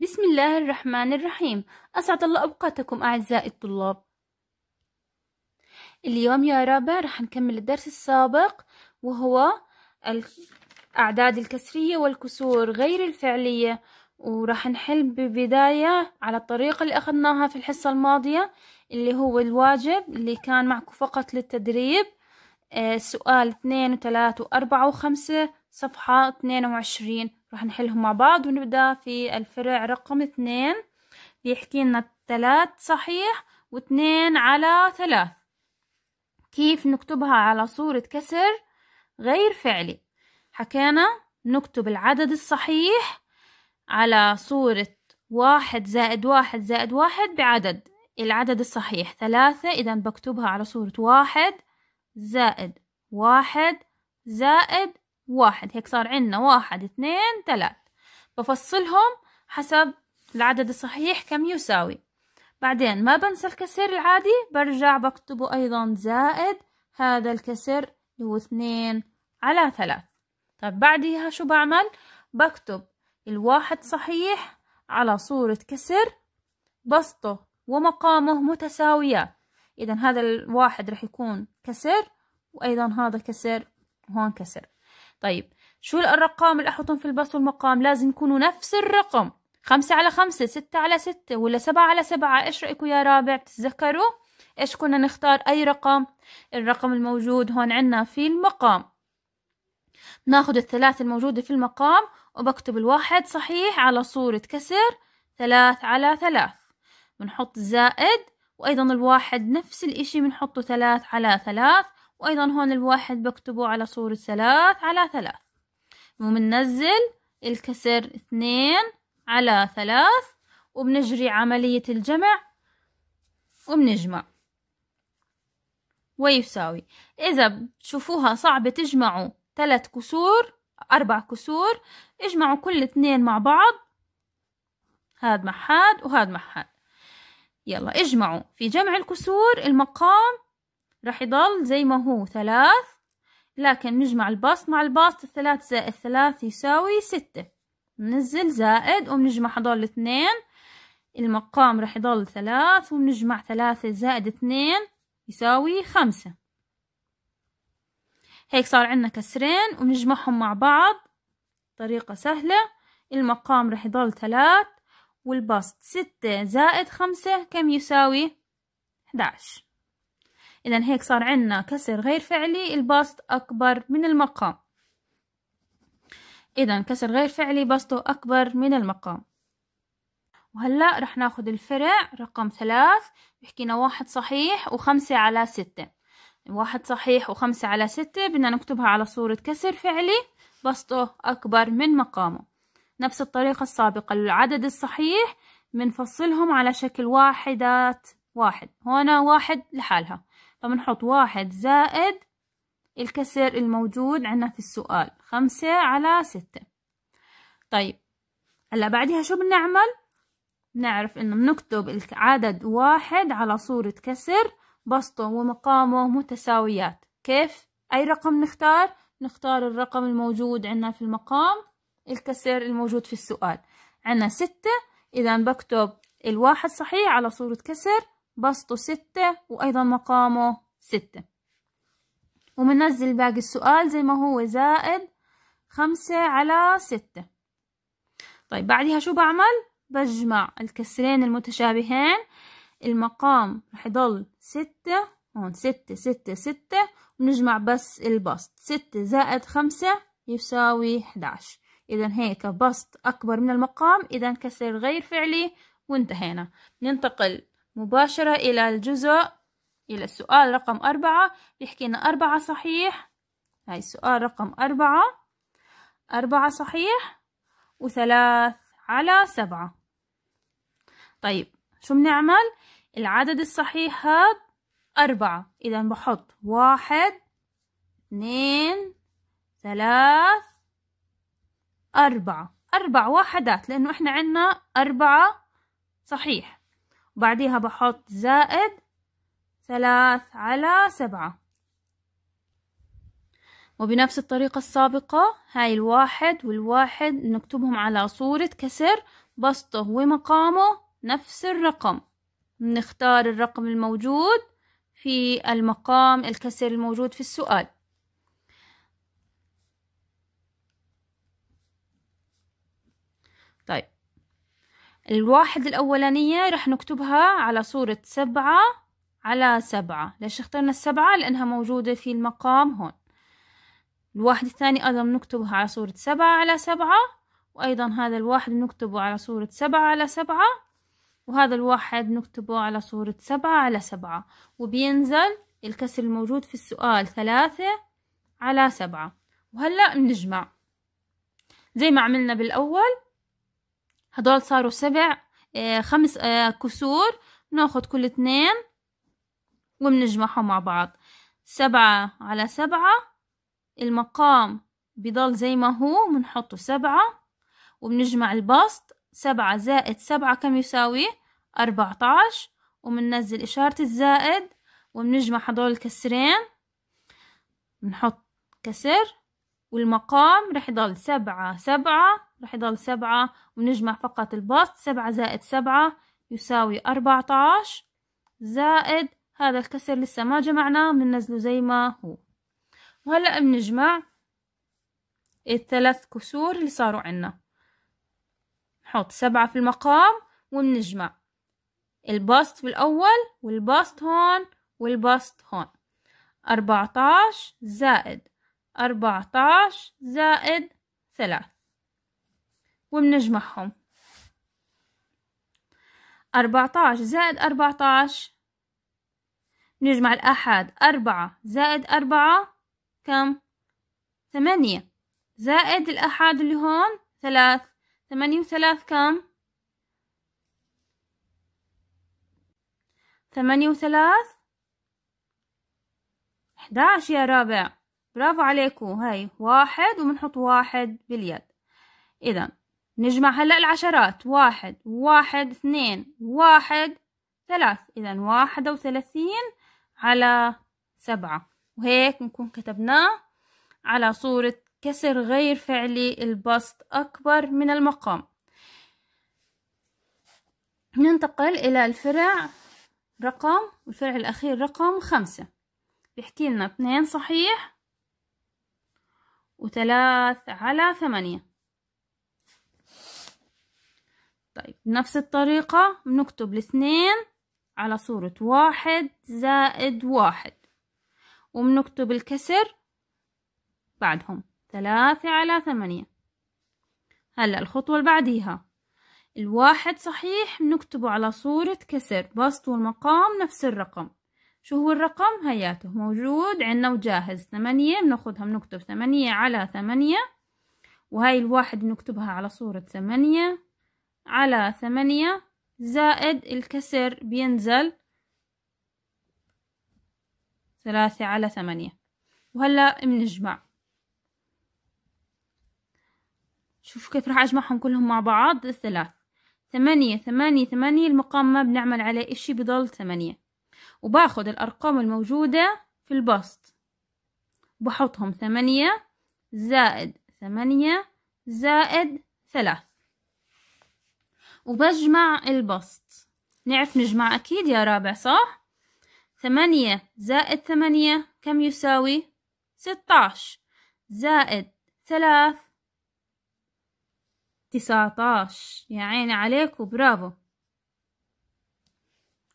بسم الله الرحمن الرحيم أسعد الله أوقاتكم أعزائي الطلاب اليوم يا رابع رح نكمل الدرس السابق وهو الأعداد الكسرية والكسور غير الفعلية وراح نحل ببداية على الطريقة اللي أخذناها في الحصة الماضية اللي هو الواجب اللي كان معكم فقط للتدريب و آه، سؤال اثنين وثلاثة وأربعة وخمسة صفحة اثنين وعشرين راح نحلهم مع بعض ونبدأ في الفرع رقم اثنين بيحكي لنا ثلاث صحيح واثنين على ثلاث كيف نكتبها على صورة كسر غير فعلي حكينا نكتب العدد الصحيح على صورة واحد زائد واحد زائد واحد بعدد العدد الصحيح ثلاثة إذا بكتبها على صورة واحد زائد واحد زائد واحد هيك صار عنا واحد اثنين ثلاث بفصلهم حسب العدد الصحيح كم يساوي بعدين ما بنسى الكسر العادي برجع بكتبه أيضا زائد هذا الكسر اللي هو اثنين على ثلاث طب بعدها شو بعمل بكتب الواحد صحيح على صورة كسر بسطه ومقامه متساويات إذا هذا الواحد رح يكون كسر وأيضا هذا كسر وهون كسر طيب شو الارقام اللي احطهم في البسط والمقام لازم يكونوا نفس الرقم خمسة على خمسة ستة على ستة ولا سبعة على سبعة ايش رأيكم يا رابع تتذكروا ايش كنا نختار اي رقم الرقم الموجود هون عنا في المقام ناخد الثلاث الموجودة في المقام وبكتب الواحد صحيح على صورة كسر ثلاث على ثلاث بنحط زائد وأيضا الواحد نفس الإشي بنحطه ثلاث على ثلاث وأيضا هون الواحد بكتبه على صورة ثلاث على ثلاث وبننزل الكسر اثنين على ثلاث وبنجري عملية الجمع وبنجمع ويساوي إذا بتشوفوها صعبة تجمعوا ثلاث كسور أربع كسور اجمعوا كل اثنين مع بعض هاد مع هاد وهاد مع هاد يلا اجمعوا في جمع الكسور المقام راح يضل زي ما هو ثلاث لكن نجمع البسط مع البسط الثلاث زائد ثلاث يساوي ستة ننزل زائد وبنجمع هدول الاثنين المقام راح يضل ثلاث وبنجمع ثلاثة زائد اثنين يساوي خمسة هيك صار عندنا كسرين وبنجمعهم مع بعض طريقة سهلة المقام راح يضل ثلاث والبسط ستة زائد خمسة كم يساوي؟ 11 إذا هيك صار عنا كسر غير فعلي البسط أكبر من المقام إذا كسر غير فعلي بسطه أكبر من المقام وهلأ رح ناخد الفرع رقم ثلاث بحكينا واحد صحيح وخمسة على ستة واحد صحيح وخمسة على ستة بدنا نكتبها على صورة كسر فعلي بسطه أكبر من مقامه نفس الطريقة السابقة العدد الصحيح بنفصلهم على شكل واحدات واحد هنا واحد لحالها فبنحط واحد زائد الكسر الموجود عنا في السؤال خمسة على ستة طيب هلا بعدها شو بنعمل نعرف انه بنكتب العدد واحد على صورة كسر بسطه ومقامه متساويات كيف اي رقم نختار نختار الرقم الموجود عنا في المقام الكسر الموجود في السؤال عنا ستة اذا بكتب الواحد صحيح على صورة كسر بسطه ستة وأيضا مقامه ستة وبننزل باقي السؤال زي ما هو زائد خمسة على ستة طيب بعدها شو بعمل؟ بجمع الكسرين المتشابهين المقام رح يضل ستة هون ستة ستة ستة ونجمع بس البسط ستة زائد خمسة يساوي 11 إذا هيك بسط أكبر من المقام إذا كسر غير فعلي وانتهينا ننتقل مباشرة إلى الجزء إلى السؤال رقم أربعة بيحكي لنا أربعة صحيح هاي السؤال رقم أربعة أربعة صحيح وثلاث على سبعة طيب شو بنعمل العدد الصحيح هاد أربعة إذا بحط واحد اثنين ثلاث أربعة أربع وحدات لأنه إحنا عنا أربعة صحيح بعديها بحط زائد ثلاث على سبعة وبنفس الطريقة السابقة هاي الواحد والواحد نكتبهم على صورة كسر بسطه ومقامه نفس الرقم نختار الرقم الموجود في المقام الكسر الموجود في السؤال طيب الواحد الأولانية رح نكتبها على صورة سبعة على سبعة ليش اخترنا السبعة لأنها موجودة في المقام هون الواحد الثاني أيضا بنكتبها على صورة سبعة على سبعة وأيضا هذا الواحد بنكتبه على صورة سبعة على سبعة وهذا الواحد نكتبه على صورة سبعة على سبعة وبينزل الكسر الموجود في السؤال ثلاثة على سبعة وهلأ بنجمع زي ما عملنا بالأول هدول صاروا سبع آه، خمس آه، كسور ناخد كل اثنين وبنجمعهم مع بعض سبعة على سبعة المقام بضل زي ما هو بنحطه سبعة وبنجمع البسط سبعة زائد سبعة كم يساوي أربعة عشر وبننزل إشارة الزائد وبنجمع هدول الكسرين بنحط كسر والمقام رح يضل سبعة سبعة رح يضل سبعة ونجمع فقط البسط سبعة زائد سبعة يساوي أربعة عشر زائد هذا الكسر لسه ما جمعناه بننزله زي ما هو وهلأ بنجمع الثلاث كسور اللي صاروا عنا نحط سبعة في المقام وبنجمع البسط في الأول والبسط هون والبسط هون أربعة زائد أربعتاش زائد ثلاث وبنجمعهم أربعتاش زائد أربعتاش نجمع الأحد أربعة زائد أربعة كم ثمانية زائد الأحد اللي هون ثلاث ثمانية وثلاث كم ثمانية وثلاث أحداش يا رابع برافو عليكم هاي واحد وبنحط واحد باليد إذا نجمع هلأ العشرات واحد واحد اثنين واحد ثلاث إذا واحد وثلاثين على سبعة وهيك نكون كتبناه على صورة كسر غير فعلي البسط أكبر من المقام ننتقل إلى الفرع رقم الفرع الأخير رقم خمسة بيحكي لنا اثنين صحيح وثلاث على ثمانية طيب نفس الطريقة بنكتب الاثنين على صورة واحد زائد واحد وبنكتب الكسر بعدهم ثلاثة على ثمانية هلأ الخطوة اللي بعديها الواحد صحيح بنكتبه على صورة كسر بسط والمقام نفس الرقم شو هو الرقم هياته موجود عنا وجاهز ثمانية بناخدها بنكتب ثمانية على ثمانية وهاي الواحد بنكتبها على صورة ثمانية على ثمانية زائد الكسر بينزل ثلاثة على ثمانية وهلأ بنجمع شوف كيف راح أجمعهم كلهم مع بعض الثلاث ثمانية ثمانية ثمانية المقام ما بنعمل عليه اشي بضل ثمانية وباخد الأرقام الموجودة في البسط بحطهم ثمانية زائد ثمانية زائد ثلاث وبجمع البسط نعرف نجمع أكيد يا رابع صح؟ ثمانية زائد ثمانية كم يساوي؟ ستاش زائد ثلاث تسعتاش يا عيني عليك وبرافو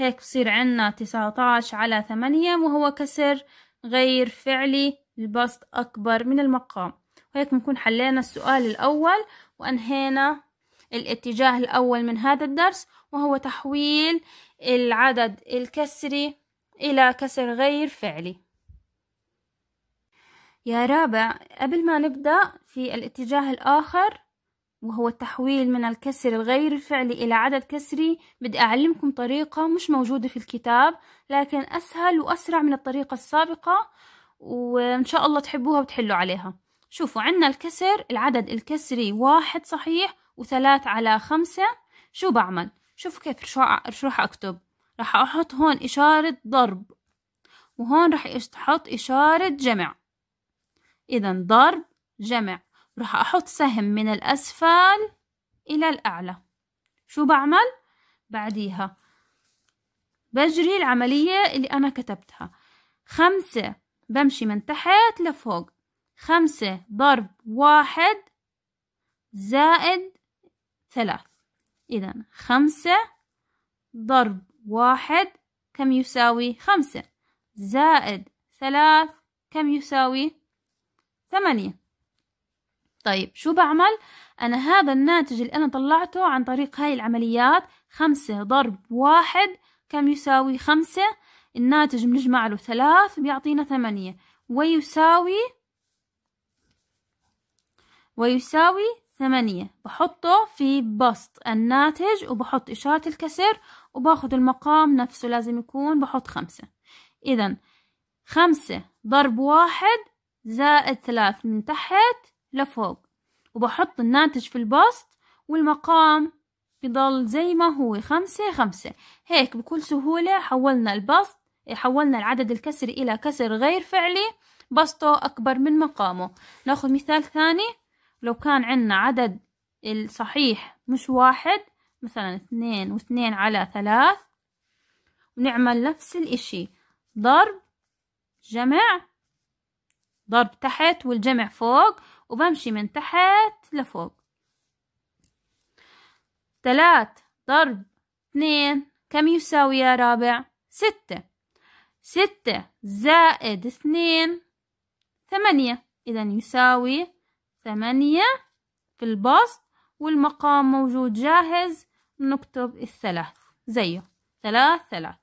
هيك بصير عنا تسعة عشر على ثمانية وهو كسر غير فعلي البسط أكبر من المقام وهيك بنكون حلينا السؤال الأول وأنهينا الاتجاه الأول من هذا الدرس وهو تحويل العدد الكسري إلى كسر غير فعلي يا رابع قبل ما نبدأ في الاتجاه الآخر وهو التحويل من الكسر الغير الفعلي إلى عدد كسري بدي أعلمكم طريقة مش موجودة في الكتاب لكن أسهل وأسرع من الطريقة السابقة وإن شاء الله تحبوها وتحلوا عليها شوفوا عنا الكسر العدد الكسري واحد صحيح وثلاث على خمسة شو بعمل شوفوا كيف شو راح أكتب راح أحط هون إشارة ضرب وهون راح أحط إشارة جمع إذا ضرب جمع راح أحط سهم من الأسفل إلى الأعلى شو بعمل؟ بعديها بجري العملية اللي أنا كتبتها خمسة بمشي من تحت لفوق خمسة ضرب واحد زائد ثلاث إذا خمسة ضرب واحد كم يساوي خمسة زائد ثلاث كم يساوي ثمانية طيب شو بعمل؟ أنا هذا الناتج اللي أنا طلعته عن طريق هاي العمليات خمسة ضرب واحد كم يساوي خمسة الناتج بنجمع له ثلاث بيعطينا ثمانية ويساوي ويساوي ثمانية بحطه في بسط الناتج وبحط إشارة الكسر وباخد المقام نفسه لازم يكون بحط خمسة إذا خمسة ضرب واحد زائد ثلاث من تحت لفوق وبحط الناتج في البسط والمقام بضل زي ما هو خمسة خمسة هيك بكل سهولة حولنا البسط حولنا العدد الكسري إلى كسر غير فعلي بسطه أكبر من مقامه ناخذ مثال ثاني لو كان عندنا عدد الصحيح مش واحد مثلا اثنين واثنين على ثلاث ونعمل نفس الاشي ضرب جمع ضرب تحت والجمع فوق وبمشي من تحت لفوق تلات ضرب اثنين كم يساوي يا رابع ستة ستة زائد اثنين ثمانية إذا يساوي ثمانية في البسط والمقام موجود جاهز نكتب الثلاث زيه ثلاث ثلاث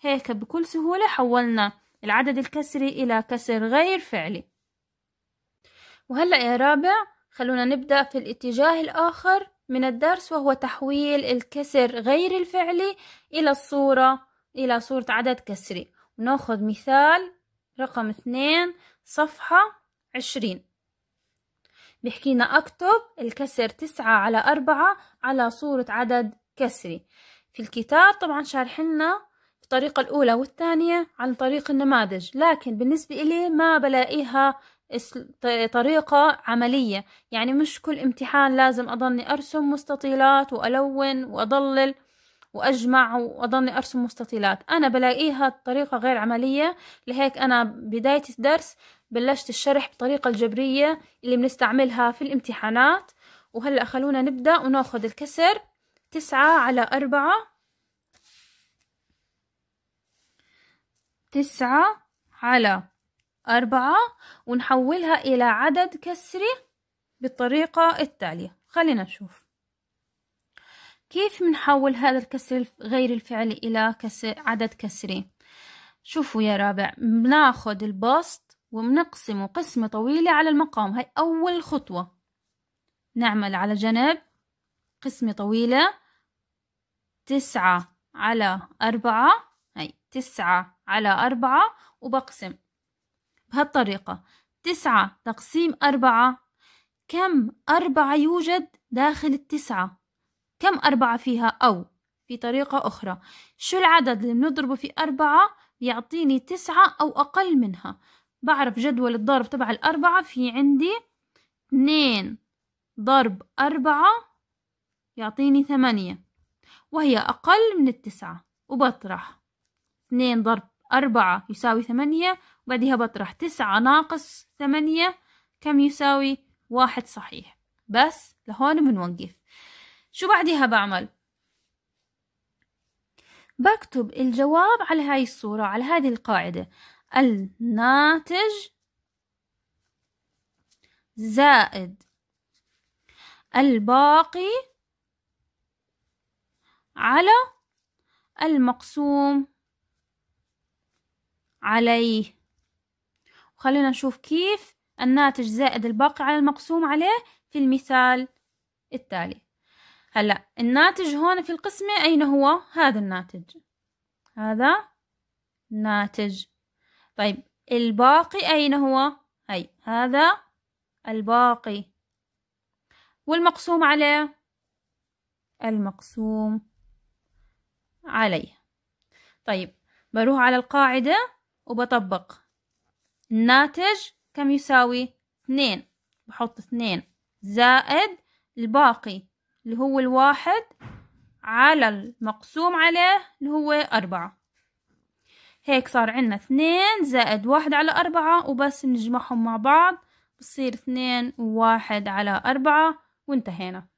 هيك بكل سهولة حولنا العدد الكسري إلى كسر غير فعلي وهلأ يا رابع خلونا نبدأ في الاتجاه الآخر من الدرس وهو تحويل الكسر غير الفعلي إلى الصورة إلى صورة عدد كسري ناخذ مثال رقم اثنين صفحة عشرين بحكينا أكتب الكسر تسعة على أربعة على صورة عدد كسري في الكتاب طبعا شارحنا الطريقة الأولى والثانية عن طريق النماذج لكن بالنسبة إلي ما بلاقيها طريقة عملية يعني مش كل امتحان لازم أضلني أرسم مستطيلات وألون وأضلل وأجمع وأضلني أرسم مستطيلات أنا بلاقيها طريقة غير عملية لهيك أنا بداية الدرس بلشت الشرح بطريقة الجبرية اللي بنستعملها في الامتحانات وهلأ خلونا نبدأ وناخد الكسر تسعة على أربعة تسعة على أربعة ونحولها إلى عدد كسري بالطريقة التالية خلينا نشوف كيف بنحول هذا الكسر غير الفعلي إلى كسر عدد كسري شوفوا يا رابع بناخد البسط وبنقسمه قسمة طويلة على المقام هاي أول خطوة نعمل على جنب قسمة طويلة تسعة على أربعة هاي تسعة على أربعة وبقسم بهالطريقة تسعة تقسيم أربعة كم أربعة يوجد داخل التسعة كم أربعة فيها أو في طريقة أخرى شو العدد اللي بنضربه في أربعة بيعطيني تسعة أو أقل منها بعرف جدول الضرب تبع الأربعة في عندي اتنين ضرب أربعة يعطيني ثمانية وهي أقل من التسعة وبطرح اتنين ضرب أربعة يساوي ثمانية وبعدها بطرح تسعة ناقص ثمانية كم يساوي واحد صحيح بس لهون بنوقف شو بعدها بعمل بكتب الجواب على هاي الصورة على هذه القاعدة الناتج زائد الباقي على المقسوم عليه وخلينا نشوف كيف الناتج زائد الباقي على المقسوم عليه في المثال التالي هلا الناتج هون في القسمة أين هو؟ هذا الناتج هذا ناتج طيب الباقي أين هو؟ هي هذا الباقي والمقسوم عليه المقسوم عليه طيب بروح على القاعدة وبطبق الناتج كم يساوي اثنين بحط اثنين زائد الباقي اللي هو الواحد على المقسوم عليه اللي هو أربعة هيك صار عنا اثنين زائد واحد على أربعة وبس نجمعهم مع بعض بصير اثنين وواحد على أربعة وانتهينا